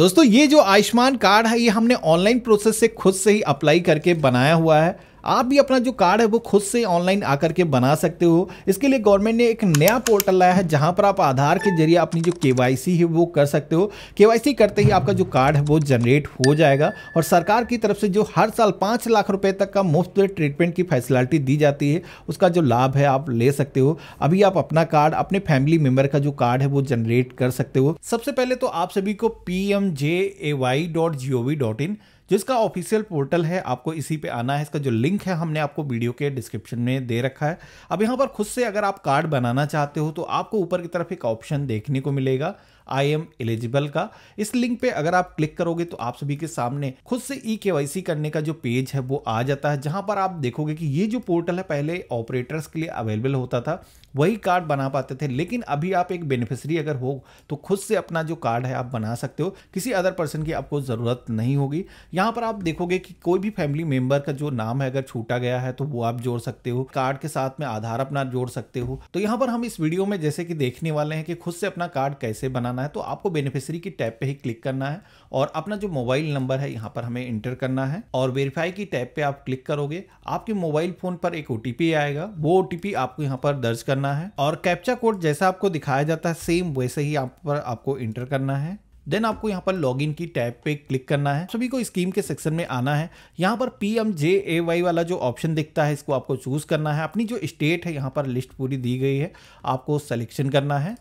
दोस्तों ये जो आयुष्मान कार्ड है ये हमने ऑनलाइन प्रोसेस से खुद से ही अप्लाई करके बनाया हुआ है आप भी अपना जो कार्ड है वो खुद से ऑनलाइन आकर के बना सकते हो इसके लिए गवर्नमेंट ने एक नया पोर्टल लाया है जहां पर आप आधार के जरिए अपनी जो केवाईसी है वो कर सकते हो केवाईसी करते ही आपका जो कार्ड है वो जनरेट हो जाएगा और सरकार की तरफ से जो हर साल पाँच लाख रुपए तक का मुफ्त ट्रीटमेंट की फैसिलिटी दी जाती है उसका जो लाभ है आप ले सकते हो अभी आप अपना कार्ड अपने फैमिली मेम्बर का जो कार्ड है वो जनरेट कर सकते हो सबसे पहले तो आप सभी को P M J dot G O V dot in जिसका ऑफिशियल पोर्टल है आपको इसी पे आना है इसका जो लिंक है हमने आपको वीडियो के डिस्क्रिप्शन में दे रखा है अब यहाँ पर खुद से अगर आप कार्ड बनाना चाहते हो तो आपको ऊपर की तरफ एक ऑप्शन देखने को मिलेगा आई एम एलिजिबल का इस लिंक पे अगर आप क्लिक करोगे तो आप सभी के सामने खुद से ई के करने का जो पेज है वो आ जाता है जहां पर आप देखोगे कि ये जो पोर्टल है पहले ऑपरेटर्स के लिए अवेलेबल होता था वही कार्ड बना पाते थे लेकिन अभी आप एक बेनिफिशरी अगर हो तो खुद से अपना जो कार्ड है आप बना सकते हो किसी अदर पर्सन की आपको ज़रूरत नहीं होगी यहाँ पर आप देखोगे कि कोई भी फैमिली मेम्बर का जो नाम है अगर छूटा गया है तो वो आप जोड़ सकते हो कार्ड के साथ में आधार अपना जोड़ सकते हो तो यहाँ पर हम इस वीडियो में जैसे कि देखने वाले हैं कि खुद से अपना कार्ड कैसे बनाना करना है तो आपको बेनिफिशरी की टैब पे ही क्लिक करना है और अपना जो मोबाइल नंबर है यहाँ पर हमें इंटर करना है और वेरीफाई की टैब पे आप क्लिक करोगे आपके मोबाइल फोन पर एक ओ आएगा वो ओ आपको यहाँ पर दर्ज करना है और कैप्चा कोड जैसा आपको दिखाया जाता है सेम वैसे ही आप पर आपको इंटर करना है देन आपको यहाँ पर लॉगिन की टैब पे क्लिक करना है सभी को स्कीम के सेक्शन में आना है यहाँ पर P M J A Y वाला जो ऑप्शन दिखता है इसको आपको चूज करना है अपनी जो स्टेट है यहाँ पर लिस्ट पूरी दी गई है आपको सिलेक्शन करना है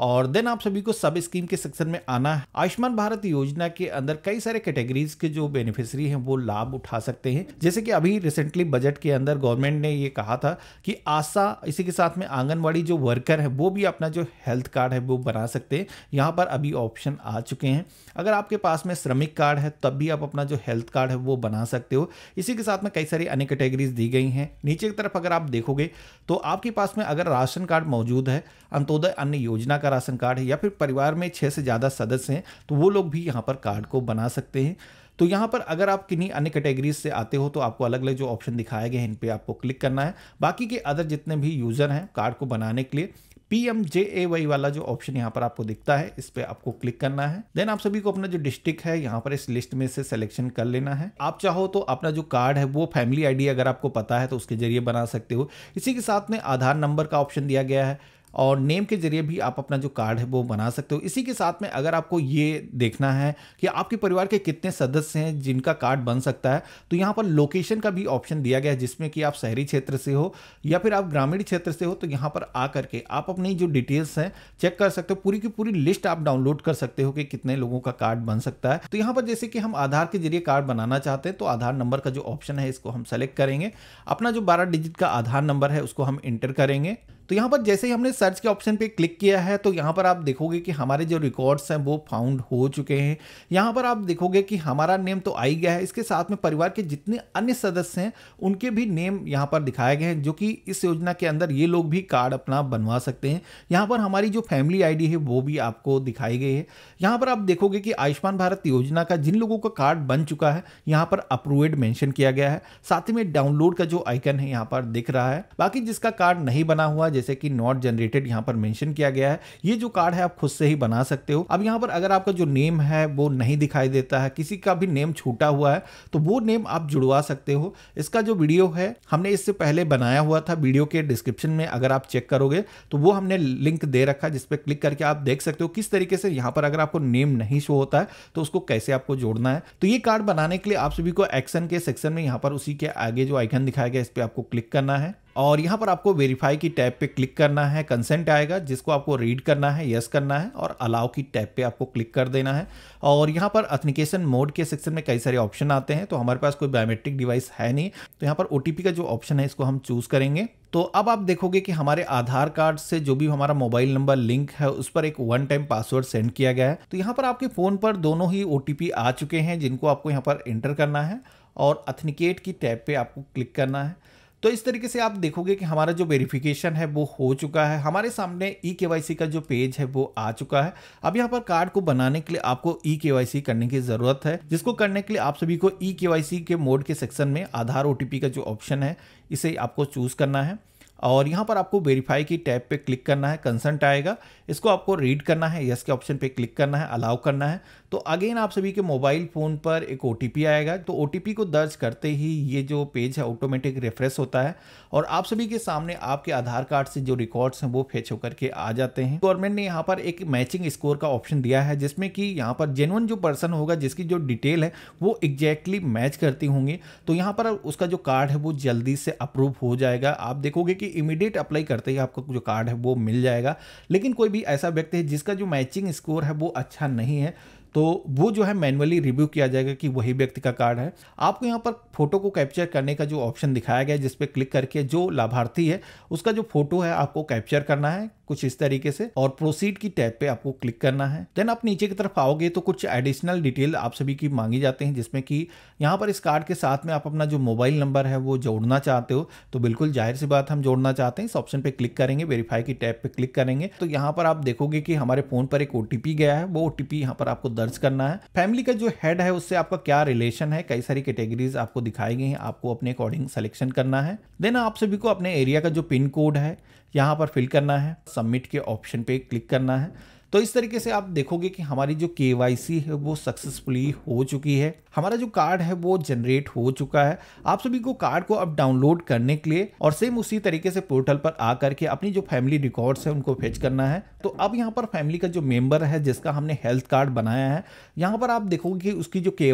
और देन आप सभी को सब स्कीम के सेक्शन में आना है आयुष्मान भारत योजना के अंदर कई सारे कैटेगरीज के जो बेनिफिशरी हैं वो लाभ उठा सकते हैं जैसे कि अभी रिसेंटली बजट के अंदर गवर्नमेंट ने ये कहा था कि आशा इसी के साथ में आंगनबाड़ी जो वर्कर है वो भी अपना जो हेल्थ कार्ड है वो बना सकते हैं यहाँ पर अभी ऑप्शन आ चुके हैं अगर आपके पास में श्रमिक कार्ड है तब भी आप अपना जो हेल्थ कार्ड है वो बना सकते हो इसी के साथ में कई सारी अन्य कैटेगरीज दी गई हैं नीचे की तरफ अगर आप देखोगे तो आपके पास में अगर राशन कार्ड मौजूद है अंत्योदय अन्य योजना का राशन कार्ड है या फिर परिवार में छः से ज़्यादा सदस्य हैं तो वो लोग भी यहाँ पर कार्ड को बना सकते हैं तो यहाँ पर अगर आप किन्हीं अन्य कैटेगरीज से आते हो तो आपको अलग अलग जो ऑप्शन दिखाए गए हैं इन पर आपको क्लिक करना है बाकी के अदर जितने भी यूज़र हैं कार्ड को बनाने के लिए P M J A Y वाला जो ऑप्शन यहाँ पर आपको दिखता है इस पर आपको क्लिक करना है देन आप सभी को अपना जो डिस्ट्रिक्ट है यहाँ पर इस लिस्ट में से सिलेक्शन कर लेना है आप चाहो तो अपना जो कार्ड है वो फैमिली आईडी अगर आपको पता है तो उसके जरिए बना सकते हो इसी के साथ में आधार नंबर का ऑप्शन दिया गया है और नेम के जरिए भी आप अपना जो कार्ड है वो बना सकते हो इसी के साथ में अगर आपको ये देखना है कि आपके परिवार के कितने सदस्य हैं जिनका कार्ड बन सकता है तो यहाँ पर लोकेशन का भी ऑप्शन दिया गया है जिसमें कि आप शहरी क्षेत्र से हो या फिर आप ग्रामीण क्षेत्र से हो तो यहाँ पर आ करके आप अपनी जो डिटेल्स हैं चेक कर सकते हो पूरी की पूरी लिस्ट आप डाउनलोड कर सकते हो कि कितने लोगों का कार्ड बन सकता है तो यहाँ पर जैसे कि हम आधार के जरिए कार्ड बनाना चाहते हैं तो आधार नंबर का जो ऑप्शन है इसको हम सेलेक्ट करेंगे अपना जो बारह डिजिट का आधार नंबर है उसको हम इंटर करेंगे तो यहाँ पर जैसे ही हमने सर्च के ऑप्शन पे क्लिक किया है तो यहाँ पर आप देखोगे कि हमारे जो रिकॉर्ड्स हैं वो फाउंड हो चुके हैं यहाँ पर आप देखोगे कि हमारा नेम तो आ ही गया है इसके साथ में परिवार के जितने अन्य सदस्य हैं उनके भी नेम यहाँ पर दिखाए गए हैं जो कि इस योजना के अंदर ये लोग भी कार्ड अपना बनवा सकते हैं यहाँ पर हमारी जो फैमिली आईडी है वो भी आपको दिखाई गई है यहाँ पर आप देखोगे कि आयुष्मान भारत योजना का जिन लोगों का कार्ड बन चुका है यहाँ पर अप्रूवेड मेंशन किया गया है साथ ही में डाउनलोड का जो आइकन है यहाँ पर दिख रहा है बाकी जिसका कार्ड नहीं बना हुआ जैसे कि नॉट जनरेटेड यहाँ पर मेंशन किया गया है ये जो कार्ड है आप खुद से ही बना सकते हो अब यहाँ पर अगर आपका जो नेम है वो नहीं दिखाई देता है किसी का भी नेम छूटा हुआ है तो वो नेम आप जुड़वा सकते हो इसका जो वीडियो है हमने इससे पहले बनाया हुआ था वीडियो के डिस्क्रिप्शन में अगर आप चेक करोगे तो वो हमने लिंक दे रखा है जिसपे क्लिक करके आप देख सकते हो किस तरीके से यहाँ पर अगर आपको नेम नहीं शो होता है तो उसको कैसे आपको जोड़ना है तो ये कार्ड बनाने के लिए आप सभी को एक्शन के सेक्शन में यहाँ पर उसी के आगे जो आइकन दिखाया गया इस पर आपको क्लिक करना है और यहाँ पर आपको वेरीफाई की टैब पे क्लिक करना है कंसेंट आएगा जिसको आपको रीड करना है यस करना है और अलाउ की टैब पे आपको क्लिक कर देना है और यहाँ पर अथनिकेशन मोड के सेक्शन में कई सारे ऑप्शन आते हैं तो हमारे पास कोई बायोमेट्रिक डिवाइस है नहीं तो यहाँ पर ओ का जो ऑप्शन है इसको हम चूज़ करेंगे तो अब आप देखोगे कि हमारे आधार कार्ड से जो भी हमारा मोबाइल नंबर लिंक है उस पर एक वन टाइम पासवर्ड सेंड किया गया है तो यहाँ पर आपके फ़ोन पर दोनों ही ओ आ चुके हैं जिनको आपको यहाँ पर एंटर करना है और अथनिकेट की टैब पर आपको क्लिक करना है तो इस तरीके से आप देखोगे कि हमारा जो वेरिफिकेशन है वो हो चुका है हमारे सामने ई के का जो पेज है वो आ चुका है अब यहाँ पर कार्ड को बनाने के लिए आपको ई के करने की जरूरत है जिसको करने के लिए आप सभी को ई के के मोड के सेक्शन में आधार ओ का जो ऑप्शन है इसे आपको चूज करना है और यहाँ पर आपको वेरीफाई की टैब पे क्लिक करना है कंसंट आएगा इसको आपको रीड करना है यस के ऑप्शन पे क्लिक करना है अलाउ करना है तो अगेन आप सभी के मोबाइल फ़ोन पर एक ओ आएगा तो ओ को दर्ज करते ही ये जो पेज है ऑटोमेटिक रिफ्रेश होता है और आप सभी के सामने आपके आधार कार्ड से जो रिकॉर्ड्स हैं वो फेच होकर के आ जाते हैं गवर्नमेंट ने यहाँ पर एक मैचिंग स्कोर का ऑप्शन दिया है जिसमें कि यहाँ पर जेनुअन जो पर्सन होगा जिसकी जो डिटेल है वो एग्जैक्टली मैच करती होंगी तो यहाँ पर उसका जो कार्ड है वो जल्दी से अप्रूव हो जाएगा आप देखोगे कि इमीडिएट अप्लाई करते ही आपका जो कार्ड है वो मिल जाएगा लेकिन कोई भी ऐसा व्यक्ति है जिसका जो मैचिंग स्कोर है वो अच्छा नहीं है तो वो जो है मैनुअली रिव्यू किया जाएगा कि वही व्यक्ति का कार्ड है आपको यहाँ पर फोटो को कैप्चर करने का जो ऑप्शन दिखाया गया है जिस पर क्लिक करके जो लाभार्थी है उसका जो फोटो है आपको कैप्चर करना है कुछ इस तरीके से और प्रोसीड की टैब पे आपको क्लिक करना है देन आप नीचे की तरफ आओगे तो कुछ एडिशनल डिटेल आप सभी की मांगी जाते हैं जिसमें कि यहाँ पर इस कार्ड के साथ में आप अपना जो मोबाइल नंबर है वो जोड़ना चाहते हो तो बिल्कुल जाहिर सी बात हम जोड़ना चाहते हैं इस ऑप्शन पर क्लिक करेंगे वेरीफाई की टैब पर क्लिक करेंगे तो यहाँ पर आप देखोगे कि हमारे फोन पर एक ओ गया है वो ओ टी पर आपको दर्ज करना है फैमिली का जो हेड है उससे आपका क्या रिलेशन है कई सारी कैटेगरीज आपको दिखाई गई है आपको अपने अकॉर्डिंग सेलेक्शन करना है देन आप सभी को अपने एरिया का जो पिन कोड है यहाँ पर फिल करना है सबमिट के ऑप्शन पे क्लिक करना है तो इस तरीके से आप देखोगे कि हमारी जो के है वो सक्सेसफुली हो चुकी है हमारा जो कार्ड है वो जनरेट हो चुका है आप सभी को कार्ड को अब डाउनलोड करने के लिए और सेम उसी तरीके से पोर्टल पर आ करके अपनी जो फैमिली रिकॉर्ड्स है उनको फेच करना है तो अब यहाँ पर फैमिली का जो मेंबर है जिसका हमने हेल्थ कार्ड बनाया है यहाँ पर आप देखोगे कि उसकी जो के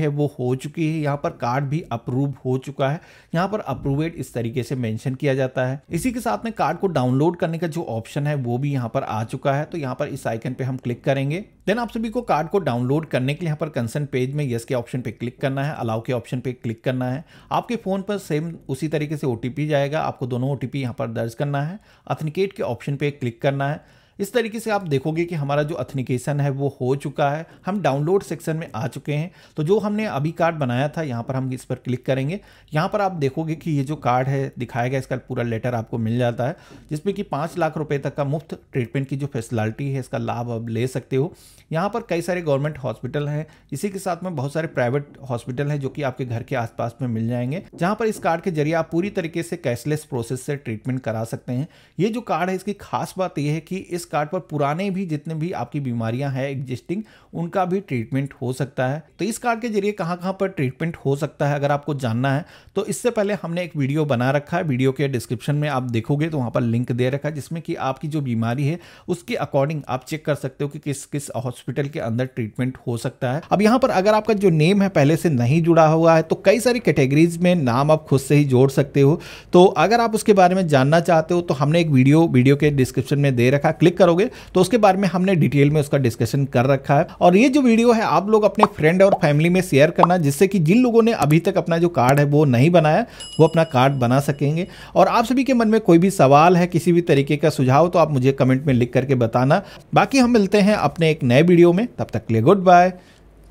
है वो हो चुकी है यहाँ पर कार्ड भी अप्रूव हो चुका है यहाँ पर अप्रूवेड इस तरीके से मैंशन किया जाता है इसी के साथ में कार्ड को डाउनलोड करने का जो ऑप्शन है वो भी यहाँ पर आ चुका है तो यहाँ पर इस इस आइकन पे हम क्लिक करेंगे देन आप सभी को कार्ड को डाउनलोड करने के लिए यहाँ पर कंसर्न पेज में यस के ऑप्शन पे क्लिक करना है अलाउ के ऑप्शन पे क्लिक करना है आपके फ़ोन पर सेम उसी तरीके से ओ जाएगा आपको दोनों ओ टी यहाँ पर दर्ज करना है अथनिकेट के ऑप्शन पे क्लिक करना है इस तरीके से आप देखोगे कि हमारा जो अथनिकेशन है वो हो चुका है हम डाउनलोड सेक्शन में आ चुके हैं तो जो हमने अभी कार्ड बनाया था यहाँ पर हम इस पर क्लिक करेंगे यहाँ पर आप देखोगे कि ये जो कार्ड है दिखाया गया इसका पूरा लेटर आपको मिल जाता है जिसमें कि पाँच लाख रुपये तक का मुफ्त ट्रीटमेंट की जो फैसिलिटी है इसका लाभ आप ले सकते हो यहाँ पर कई सारे गवर्नमेंट हॉस्पिटल हैं इसी के साथ में बहुत सारे प्राइवेट हॉस्पिटल हैं जो कि आपके घर के आसपास में मिल जाएंगे जहाँ पर इस कार्ड के जरिए आप पूरी तरीके से कैशलेस प्रोसेस से ट्रीटमेंट करा सकते हैं ये जो कार्ड है इसकी खास बात यह है कि इस इस कार्ड पर पुराने भी जितने भी आपकी बीमारियां हैं एग्जिस्टिंग उनका भी ट्रीटमेंट हो सकता है तो इस कार्ड के जरिए कहां कहां पर ट्रीटमेंट हो सकता है अगर आपको जानना है तो इससे पहले हमने एक वीडियो बना रखा है वीडियो के डिस्क्रिप्शन में आप देखोगे तो वहां पर लिंक दे रखा है जिसमें कि आपकी जो बीमारी है उसके अकॉर्डिंग आप चेक कर सकते हो कि किस किस हॉस्पिटल के अंदर ट्रीटमेंट हो सकता है अब यहां पर अगर आपका जो नेम है पहले से नहीं जुड़ा हुआ है तो कई सारी कैटेगरीज में नाम आप खुद से ही जोड़ सकते हो तो अगर आप उसके बारे में जानना चाहते हो तो हमने एक वीडियो वीडियो के डिस्क्रिप्शन में दे रखा क्लिक क्लिक करोगे तो उसके बारे में हमने डिटेल में उसका डिस्कशन कर रखा है और ये जो वीडियो है आप लोग अपने फ्रेंड और फैमिली में शेयर करना जिससे कि जिन लोगों ने अभी तक अपना जो कार्ड है वो नहीं बनाया वो अपना कार्ड बना सकेंगे और आप सभी के मन में कोई भी सवाल है किसी भी तरीके का सुझाव तो आप मुझे कमेंट में लिख करके बताना बाकी हम मिलते हैं अपने एक नए वीडियो में तब तक लिए गुड बाय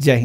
जय हिंद